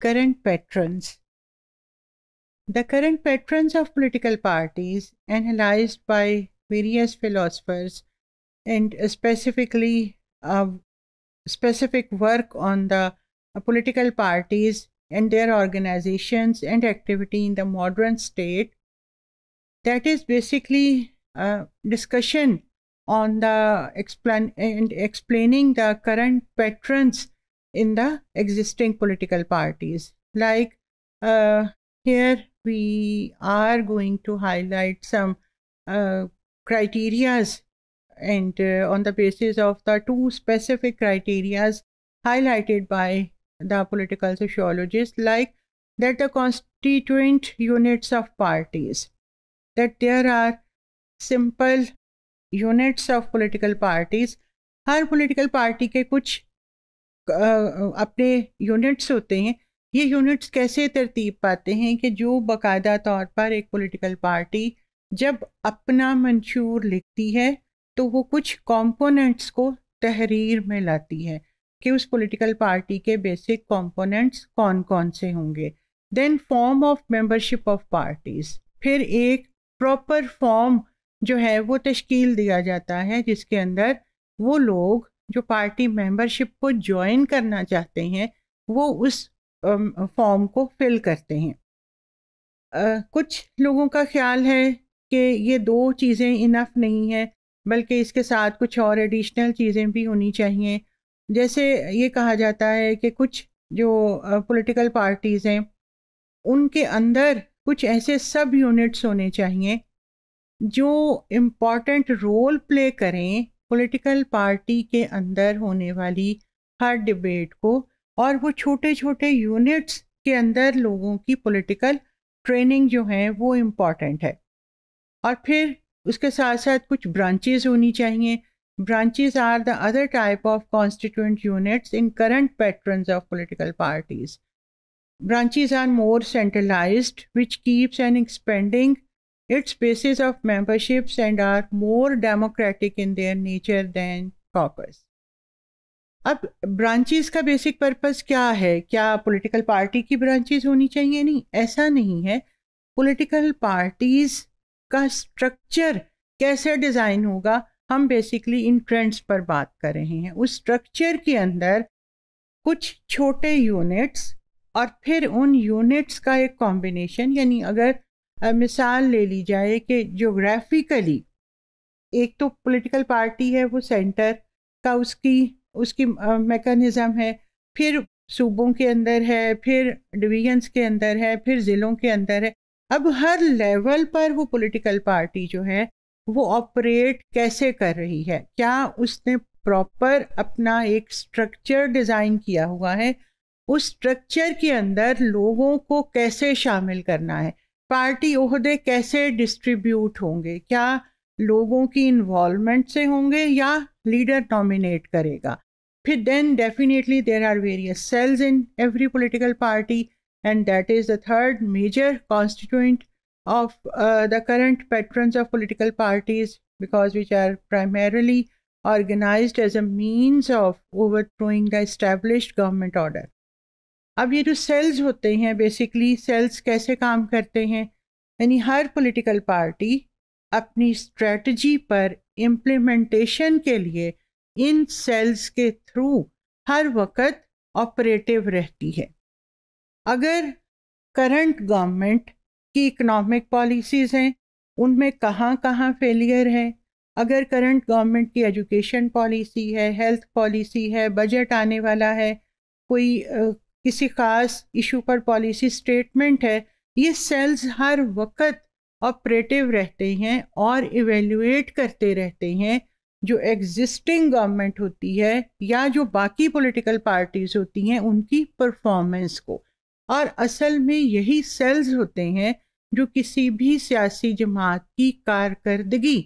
Current patrons. The current patrons of political parties, analyzed by various philosophers, and specifically a uh, specific work on the uh, political parties and their organizations and activity in the modern state. That is basically a uh, discussion on the explain and explaining the current patrons in the existing political parties. Like uh, here we are going to highlight some uh, criterias and uh, on the basis of the two specific criterias highlighted by the political sociologists like that the constituent units of parties that there are simple units of political parties her political party के कुछ अपने units होते हैं ये units कैसे तरतीब पाते हैं कि जो बाकायदा तौर पर एक पॉलिटिकल पार्टी जब अपना मंशूर लिखती है तो वो कुछ कंपोनेंट्स को तहरीर में लाती है कि उस पॉलिटिकल पार्टी के बेसिक कंपोनेंट्स कौन कौन से होंगे then form of membership of parties फिर एक प्रॉपर फॉर्म जो है वो तश्कील दिया जाता है जिसके अंदर वो लोग जो पार्टी मेंबरशिप को ज्वाइन करना चाहते हैं वो उस फॉर्म को फिल करते हैं आ, कुछ लोगों का ख्याल है कि ये दो चीज़ें इनफ नहीं है बल्कि इसके साथ कुछ और एडिशनल चीज़ें भी होनी चाहिए जैसे ये कहा जाता है कि कुछ जो पॉलिटिकल पार्टीज़ हैं उनके अंदर कुछ ऐसे सब यूनिट्स होने चाहिए जो इम्पॉर्टेंट रोल प्ले करें पॉलिटिकल पार्टी के अंदर होने वाली हर डिबेट को और वो छोटे छोटे यूनिट्स के अंदर लोगों की पॉलिटिकल ट्रेनिंग जो है वो इम्पॉर्टेंट है और फिर उसके साथ साथ कुछ ब्रांचेस होनी चाहिए branches are the other type of constituent units in current pattern of political parties branches are more centralize which keeps and expanding Its basis of memberships and are more democratic in their nature than caucus. अब branches का basic purpose क्या है क्या political party की branches होनी चाहिए नहीं ऐसा नहीं है पॉलिटिकल पार्टीज का स्ट्रक्चर कैसे डिज़ाइन होगा हम बेसिकली इन ट्रेंड्स पर बात कर रहे हैं उस स्ट्रक्चर के अंदर कुछ छोटे यूनिट्स और फिर उन यूनिट्स का एक कॉम्बिनेशन यानी अगर मिसाल ले ली जाए कि जोग्राफिकली एक तो पॉलिटिकल पार्टी है वो सेंटर का उसकी उसकी मेकनिज़म है फिर सूबों के अंदर है फिर डिवीजन्स के अंदर है फिर ज़िलों के अंदर है अब हर लेवल पर वो पॉलिटिकल पार्टी जो है वो ऑपरेट कैसे कर रही है क्या उसने प्रॉपर अपना एक स्ट्रक्चर डिज़ाइन किया हुआ है उस स्ट्रक्चर के अंदर लोगों को कैसे शामिल करना है पार्टी उहदे कैसे डिस्ट्रीब्यूट होंगे क्या लोगों की इन्वॉलमेंट से होंगे या लीडर नॉमिनेट करेगा फिर then definitely there are various cells in every political party and that is the third major constituent of the current patterns of political parties because which are primarily organize as a means of overthrowing the establish government order अब ये जो sales होते हैं basically sales कैसे काम करते हैं यानी हर पॉलिटिकल पार्टी अपनी स्ट्रेटजी पर इम्प्लीमेंटेशन के लिए इन सेल्स के थ्रू हर वक्त ऑपरेटिव रहती है अगर करंट गवर्नमेंट की इकोनॉमिक पॉलिसीज़ हैं उनमें कहाँ कहाँ फेलियर है अगर करंट गवर्नमेंट की एजुकेशन पॉलिसी है हेल्थ पॉलिसी है बजट आने वाला है कोई किसी खास इशू पर पॉलिसी स्टेटमेंट है ये सेल्स हर वक्त ऑपरेटिव रहते हैं और इवेल्युएट करते रहते हैं जो एग्जिस्टिंग गवर्नमेंट होती है या जो बाकी पॉलिटिकल पार्टीज होती हैं उनकी परफॉर्मेंस को और असल में यही सेल्स होते हैं जो किसी भी सियासी जमात की कारकर्दगी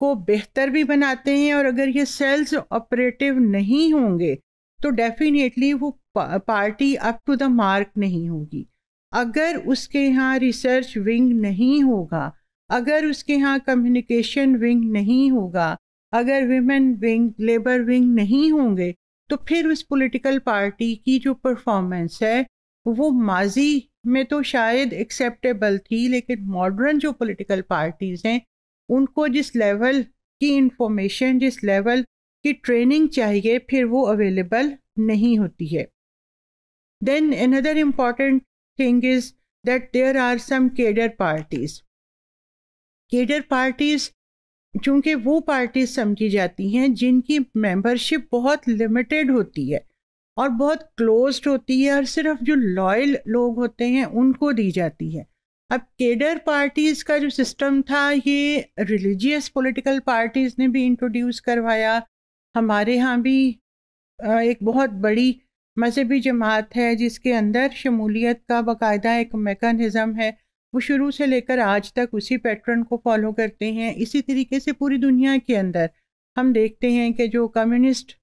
को बेहतर भी बनाते हैं और अगर ये सेल्स ऑपरेटिव नहीं होंगे तो डेफिनेटली वो party up to the mark नहीं होगी अगर उसके यहाँ रिसर्च विंग नहीं होगा अगर उसके यहाँ कम्युनिकेशन विंग नहीं होगा अगर विमेन विंग लेबर विंग नहीं होंगे तो फिर उस पॉलिटिकल पार्टी की जो परफॉर्मेंस है वो माजी में तो शायद एक्सेप्टेबल थी लेकिन मॉडर्न जो पॉलिटिकल पार्टीज़ हैं उनको जिस लेवल की इंफॉर्मेशन जिस लेवल की ट्रेनिंग चाहिए फिर वो अवेलेबल नहीं होती है Then another important thing is that there are some cadre parties. Cadre parties चूँकि वो पार्टीज समझी जाती हैं जिनकी membership बहुत लिमिटेड होती है और बहुत क्लोज होती है और सिर्फ जो लॉयल लोग होते हैं उनको दी जाती है अब केडर पार्टीज़ का जो सिस्टम था ये रिलीजियस पॉलिटिकल पार्टीज़ ने भी इंट्रोड्यूस करवाया हमारे यहाँ भी एक बहुत बड़ी मजहबी जमात है जिसके अंदर शमूलियत का बाकायदा एक मेकानिज़म है वो शुरू से लेकर आज तक उसी पैटर्न को फॉलो करते हैं इसी तरीके से पूरी दुनिया के अंदर हम देखते हैं कि जो कम्युनिस्ट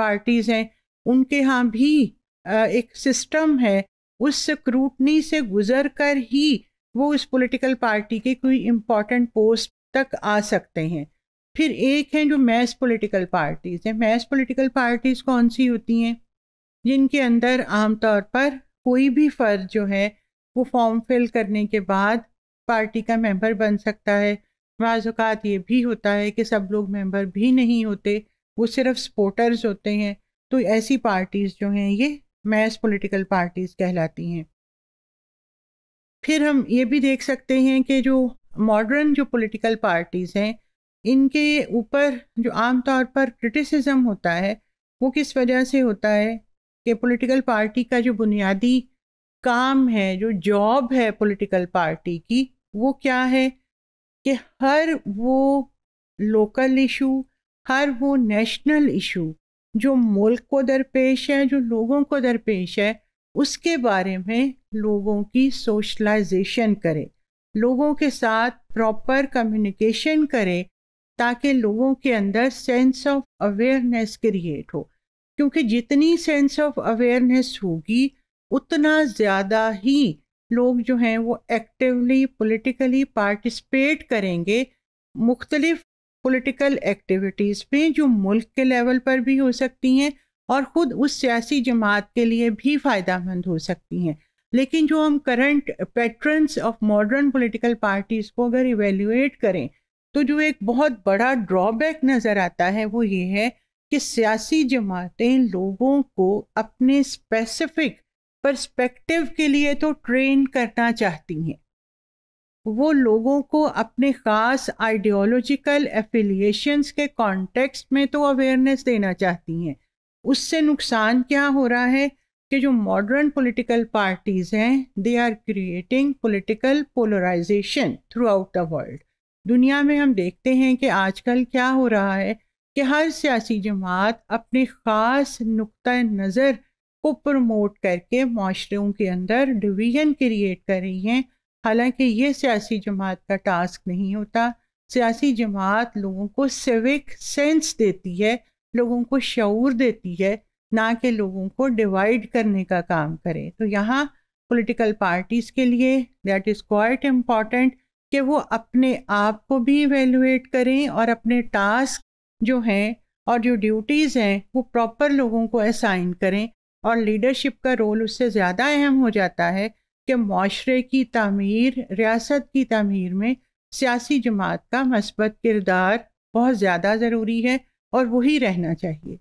पार्टीज़ हैं उनके यहाँ भी एक सिस्टम है उस स्क्रूटनी से गुज़र कर ही वो उस पॉलिटिकल पार्टी के कोई इम्पॉर्टेंट पोस्ट तक आ सकते हैं फिर एक हैं जो मैस पॉलिटिकल पार्टीज़ हैं मैस पॉलिटिकल पार्टीज़ कौन सी होती हैं जिनके अंदर आमतौर पर कोई भी फ़र्द जो है वो फॉर्म फिल करने के बाद पार्टी का मेंबर बन सकता है बाज़ात ये भी होता है कि सब लोग मेंबर भी नहीं होते वो सिर्फ सपोर्टर्स होते हैं तो ऐसी पार्टीज़ जो हैं ये मैस पॉलिटिकल पार्टीज़ कहलाती हैं फिर हम ये भी देख सकते हैं कि जो मॉडर्न जो पॉलिटिकल पार्टीज़ हैं इनके ऊपर जो आम तौर पर क्रिटिसिज्म होता है वो किस वजह से होता है कि पॉलिटिकल पार्टी का जो बुनियादी काम है जो जॉब है पॉलिटिकल पार्टी की वो क्या है कि हर वो लोकल इशू हर वो नेशनल इशू जो मुल्क को दरपेश है जो लोगों को दरपेश है उसके बारे में लोगों की सोशलाइजेशन करें लोगों के साथ प्रॉपर कम्युनिकेशन करें ताकि लोगों के अंदर सेंस ऑफ अवेयरनेस क्रिएट हो क्योंकि जितनी सेंस ऑफ अवेयरनेस होगी उतना ज़्यादा ही लोग जो हैं वो एक्टिवली पॉलिटिकली पार्टिसिपेट करेंगे मुख्तलिफ पॉलिटिकल एक्टिविटीज़ में जो मुल्क के लेवल पर भी हो सकती हैं और ख़ुद उस सियासी जमात के लिए भी फ़ायदा मंद हो सकती हैं लेकिन जो हम current patterns of modern political parties को अगर इवेल्यूएट करें तो जो एक बहुत बड़ा ड्रॉबैक नज़र आता है वो ये है कि सियासी जमातें लोगों को अपने स्पेसिफिक पर्सपेक्टिव के लिए तो ट्रेन करना चाहती हैं वो लोगों को अपने ख़ास आइडियोलॉजिकल एफिलिएशंस के कॉन्टेक्स्ट में तो अवेयरनेस देना चाहती हैं उससे नुकसान क्या हो रहा है कि जो मॉडर्न पॉलिटिकल पार्टीज़ हैं they are creating political polarization throughout the world दुनिया में हम देखते हैं कि आजकल क्या हो रहा है कि हर सियासी जमात अपने ख़ास नुक़ नज़र को प्रमोट करके माशरों के अंदर डिवीज़न क्रिएट कर रही हैं हालांकि ये सियासी जमात का टास्क नहीं होता सियासी जमात लोगों को सिविक सेंस देती है लोगों को शूर देती है ना कि लोगों को डिवाइड करने का काम करे तो यहाँ पॉलिटिकल पार्टीज़ के लिए दैट इज़ क्वाइट इम्पॉर्टेंट कि वो अपने आप को भी एवेलुएट करें और अपने टास्क जो हैं और जो ड्यूटीज़ हैं वो प्रॉपर लोगों को असाइन करें और लीडरशिप का रोल उससे ज़्यादा अहम हो जाता है कि माशरे की तमीर रियासत की तमीर में सियासी जमात का मस्बत किरदार बहुत ज़्यादा ज़रूरी है और वही रहना चाहिए